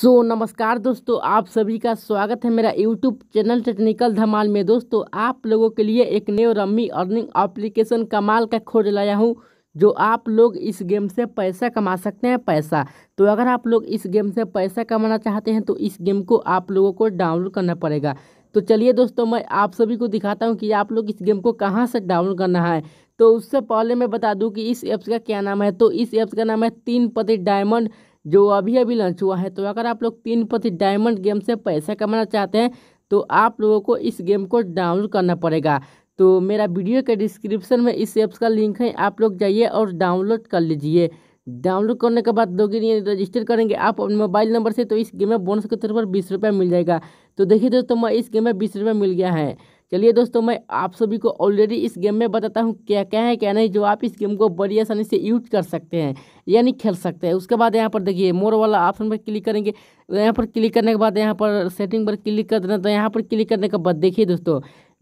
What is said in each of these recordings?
सो so, नमस्कार दोस्तों आप सभी का स्वागत है मेरा यूट्यूब चैनल टेक्निकल धमाल में दोस्तों आप लोगों के लिए एक न्यू रम्मी अर्निंग एप्लीकेशन कमाल का खोज लाया हूँ जो आप लोग इस गेम से पैसा कमा सकते हैं पैसा तो अगर आप लोग इस गेम से पैसा कमाना चाहते हैं तो इस गेम को आप लोगों को डाउनलोड करना पड़ेगा तो चलिए दोस्तों मैं आप सभी को दिखाता हूँ कि आप लोग इस गेम को कहाँ से डाउनलोड करना है तो उससे पहले मैं बता दूँ कि इस ऐप्स का क्या नाम है तो इस ऐप्स का नाम है तीन पति डायमंड जो अभी अभी लॉन्च हुआ है तो अगर आप लोग तीन पति डायमंड गेम से पैसा कमाना चाहते हैं तो आप लोगों को इस गेम को डाउनलोड करना पड़ेगा तो मेरा वीडियो के डिस्क्रिप्शन में इस ऐप्स का लिंक है आप लोग जाइए और डाउनलोड कर लीजिए डाउनलोड करने के बाद दो दिन रजिस्टर करेंगे आप अपने मोबाइल नंबर से तो इस गेम में बोनस के तौर पर बीस रुपये मिल जाएगा तो देखिए दोस्तों मैं इस गेम में बीस रुपये मिल गया है चलिए दोस्तों मैं आप सभी को ऑलरेडी इस गेम में बताता हूँ क्या क्या है क्या नहीं जो आप इस गेम को बड़ी आसानी से यूज कर सकते हैं यानी खेल सकते हैं उसके बाद यहाँ पर देखिए मोर वाला ऑप्शन पर क्लिक करेंगे यहाँ पर क्लिक करने के बाद यहाँ पर सेटिंग पर क्लिक कर देना तो यहाँ पर क्लिक करने के बाद देखिए दोस्तों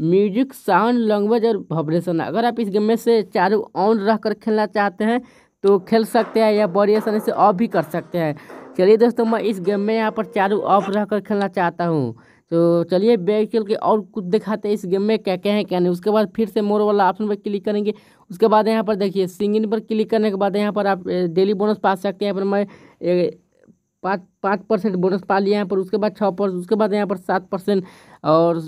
म्यूजिक साउंड लैंग्वेज और वाइब्रेशन अगर आप इस गेम में से चारों ऑन रह कर खेलना चाहते हैं तो खेल सकते हैं या बड़ी आसानी से ऑफ भी कर सकते हैं चलिए दोस्तों मैं इस गेम में यहाँ पर चारों ऑफ रह कर खेलना चाहता हूँ तो चलिए बैग चल के और कुछ दिखाते हैं इस गेम में क्या क्या है क्या नहीं उसके बाद फिर से मोर वाला ऑप्शन पर क्लिक करेंगे उसके बाद यहाँ पर देखिए सिंगिंग पर क्लिक करने के बाद यहाँ पर आप डेली बोनस पा सकते हैं यहाँ पर मैं पाँच पाँच परसेंट बोनस पा लिया यहाँ पर उसके बाद छः परसेंट उसके बाद यहाँ पर सात परसेंट और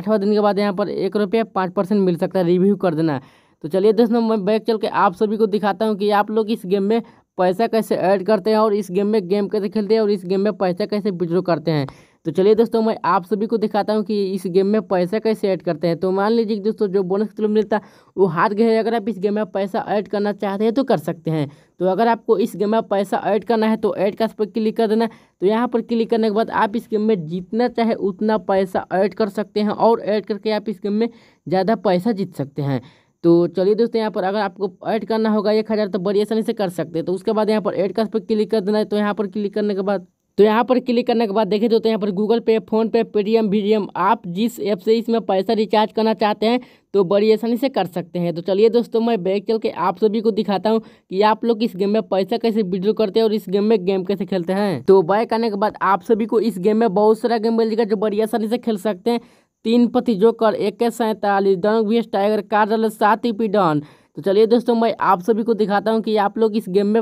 अठवा दिन के बाद यहाँ पर एक रुपया पाँच परसेंट मिल सकता है रिव्यू कर देना तो चलिए दोस्तों मैं बैग चल के आप सभी को दिखाता हूँ कि आप लोग इस गेम में पैसा कैसे ऐड करते हैं और इस गेम में गेम कैसे खेलते हैं और इस गेम में पैसा कैसे विड्रो करते हैं तो चलिए दोस्तों मैं आप सभी को दिखाता हूँ कि इस गेम में पैसा कैसे ऐड करते हैं तो मान लीजिए कि दोस्तों जो बोनस के मिलता है वो हाथ गए अगर आप इस गेम में पैसा ऐड करना चाहते हैं तो कर सकते हैं तो अगर आपको इस गेम में पैसा ऐड करना है तो ऐड का पर क्लिक कर देना तो यहाँ पर क्लिक करने के बाद आप इस गेम में जितना चाहे उतना पैसा ऐड कर सकते हैं और ऐड करके आप इस गेम में ज़्यादा पैसा जीत सकते हैं तो चलिए दोस्तों यहाँ पर अगर आपको ऐड करना होगा एक हज़ार तो बड़ी आसानी से कर सकते हैं तो उसके बाद यहाँ पर ऐड का पर क्लिक कर देना है तो यहाँ पर क्लिक करने के बाद तो यहाँ पर क्लिक करने के बाद देखे तो यहाँ पर गूगल पे फोन पे पेटीएम वीडीएम आप जिस ऐप से इसमें पैसा रिचार्ज करना चाहते हैं तो बड़ी आसानी से कर सकते हैं तो चलिए दोस्तों मैं बैग चल के आप सभी को दिखाता हूँ कि आप लोग इस गेम में पैसा कैसे विड्रो करते हैं और इस गेम में गेम कैसे खेलते हैं तो बैग आने के बाद आप सभी को इस गेम में बहुत सारा गेम मिलेगा जो बड़ी आसानी से खेल सकते हैं तीन पति जोकर एक सैंतालीस वी बीस टाइगर कार सात ही पी डॉन तो चलिए दोस्तों मैं आप सभी को दिखाता हूँ कि आप लोग इस गेम में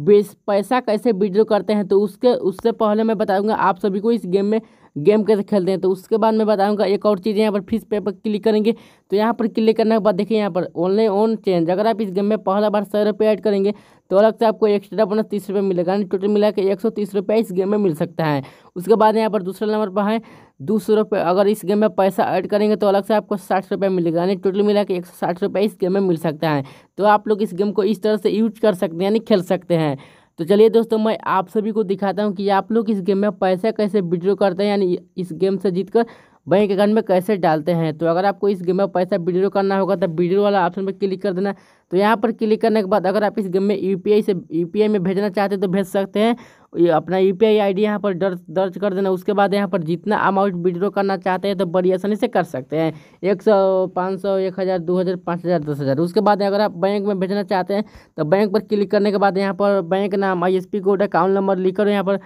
पैसा कैसे विड्रो करते हैं तो उसके उससे पहले मैं बताऊंगा आप सभी को इस गेम में गेम कैसे खेलते हैं तो उसके बाद मैं बताऊँगा एक और चीज़ यहाँ पर फीस पे पर क्लिक करेंगे तो यहाँ पर क्लिक करने के बाद देखिए यहाँ पर ऑनलाइन ऑन चेंज अगर आप इस गेम में पहला बार सौ रुपये ऐड करेंगे तो अलग से आपको एक्स्ट्रा बोनस तीस रुपये मिलेगा यानी टोटल मिला के एक सौ तीस रुपये इस गेम में मिल सकता है उसके बाद यहाँ पर दूसरे नंबर पर है दो सौ रुपये अगर इस गेम में पैसा ऐड करेंगे तो अलग से आपको साठ रुपये मिलेगा यानी टोटल मिला के एक सौ साठ रुपये इस गेम में मिल सकता है तो आप लोग इस गेम को इस तरह से यूज कर सकते हैं यानी खेल सकते हैं तो चलिए दोस्तों मैं आप सभी को दिखाता हूँ कि आप लोग इस गेम में पैसा कैसे विड्रॉ करते हैं यानी इस गेम से जीत कर बैंक अकाउंट में कैसे डालते हैं तो अगर आपको इस गेम में पैसा विड्रो करना होगा तो विड्रो वाला ऑप्शन पर क्लिक कर देना तो यहाँ पर क्लिक करने के बाद अगर आप इस गेम में यूपीआई से यूपीआई में भेजना चाहते हैं तो भेज सकते हैं ये अपना U P I I D यहाँ पर दर्ज दर्ज कर देना उसके बाद यहाँ पर जितना अमाउंट विड्रॉ करना चाहते हैं तो बड़ी आसानी से कर सकते हैं एक सौ पाँच सौ एक हज़ार दो हज़ार पाँच हज़ार दस हज़ार उसके बाद अगर आप बैंक में भेजना चाहते हैं तो बैंक पर क्लिक करने के बाद यहाँ पर बैंक नाम I S P code account number लिख कर यहाँ पर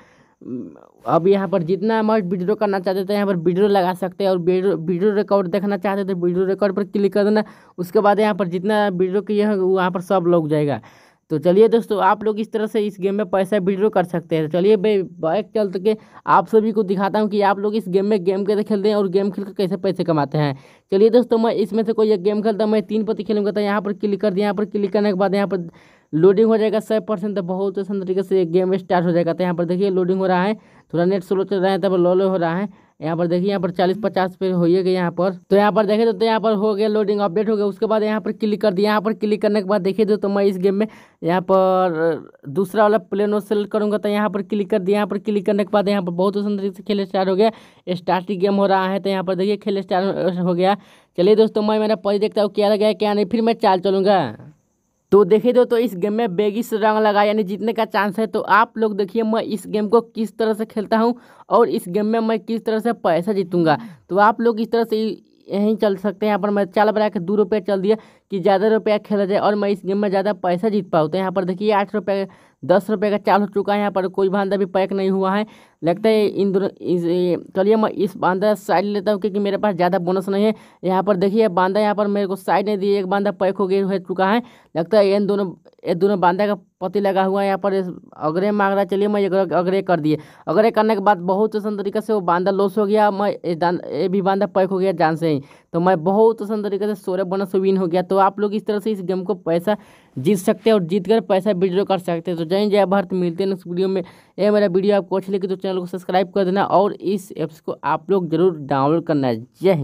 अब यहाँ पर जितना अमाउंट विड्रो करना चाहते थे तो यहाँ पर वीडियो लगा सकते हैं और वीडियो रिकॉर्ड देखना चाहते थे वीडियो रिकॉर्ड पर क्लिक कर देना उसके बाद यहाँ पर जितना वीडियो किए हैं वहाँ पर सब लोग जाएगा तो चलिए दोस्तों आप लोग इस तरह से इस गेम में पैसा विड्रो कर सकते हैं तो चलिए भाई बाइक चल तो के आप सभी को दिखाता हूँ कि आप लोग इस गेम में गेम कैसे खेलते हैं और गेम खेल कर कैसे पैसे कमाते हैं चलिए दोस्तों मैं इसमें से कोई एक गेम खेलता हूँ मैं तीन पति खेलूंगा तो यहाँ पर क्लिक कर दिया यहाँ पर क्लिक करने के बाद यहाँ पर लोडिंग हो जाएगा सौ परसेंट तो बहुत आसान तरीके से गेम स्टार्ट हो जाएगा तो यहाँ पर देखिए लोडिंग हो रहा है थोड़ा नेट स्लो चल रहा है तब लो हो रहा है यहाँ पर देखिए यहाँ पर चालीस पचास पे गए यहाँ पर तो यहाँ पर देखे तो यहाँ पर हो गया लोडिंग अपडेट हो गया उसके बाद यहाँ पर क्लिक कर दिया यहाँ पर क्लिक करने के बाद देखिए दोस्तों मैं इस गेम में यहाँ पर दूसरा वाला प्लेन सेलेक्ट करूँगा तो यहाँ पर क्लिक कर दिया यहाँ पर क्लिक करने के बाद यहाँ पर बहुत सुंदर तरीके से खेल स्टार्ट हो गया स्टार्टिंग गेम हो रहा है तो यहाँ पर देखिए खेल स्टार्ट हो गया चलिए दोस्तों मैं मेरा पद देखता हूँ क्या लगा क्या नहीं फिर मैं चाल चलूँगा तो देखिए दोस्तों इस गेम में बेगिस रंग लगा यानी जीतने का चांस है तो आप लोग देखिए मैं इस गेम को किस तरह से खेलता हूँ और इस गेम में मैं किस तरह से पैसा जीतूंगा तो आप लोग इस तरह से यहीं चल सकते हैं यहाँ पर मैं चाल बना के दो रुपये चल दिया कि ज़्यादा रुपया खेला जाए और मैं इस गेम में ज़्यादा पैसा जीत पाऊँ तो यहाँ पर देखिए आठ रुपये दस रुपये का चाल हो चुका है यहाँ पर कोई बांधा भी पैक नहीं हुआ है लगता है इन दोनों चलिए मैं इस बांधा साइड लेता हूँ क्योंकि मेरे पास ज़्यादा बोनस नहीं है यहाँ पर देखिए बांधा यहाँ पर मेरे को साइड नहीं दिए एक बांधा पैक हो गया हो चुका है लगता है इन दोनों ये दोनों बांधा का पति लगा हुआ है यहाँ पर अगरे मांग रहा चलिए मैं अगरे कर दिए अगरे करने के बाद बहुत आसान तरीके से वो बांधा लॉस हो गया मैं ये भी बांधा पैक हो गया जान से ही तो मैं बहुत आसान तरीके से सोरे बोनस विन हो गया तो आप लोग इस तरह से इस गेम को पैसा जीत सकते हैं और जीत कर पैसा विड्रॉ कर सकते हैं तो जय जय भारत मिलते हैं नेक्स्ट वीडियो में ये मेरा वीडियो आपको अच्छी लगी तो चैनल को सब्सक्राइब कर देना और इस ऐप्स को आप लोग जरूर डाउनलोड करना है जय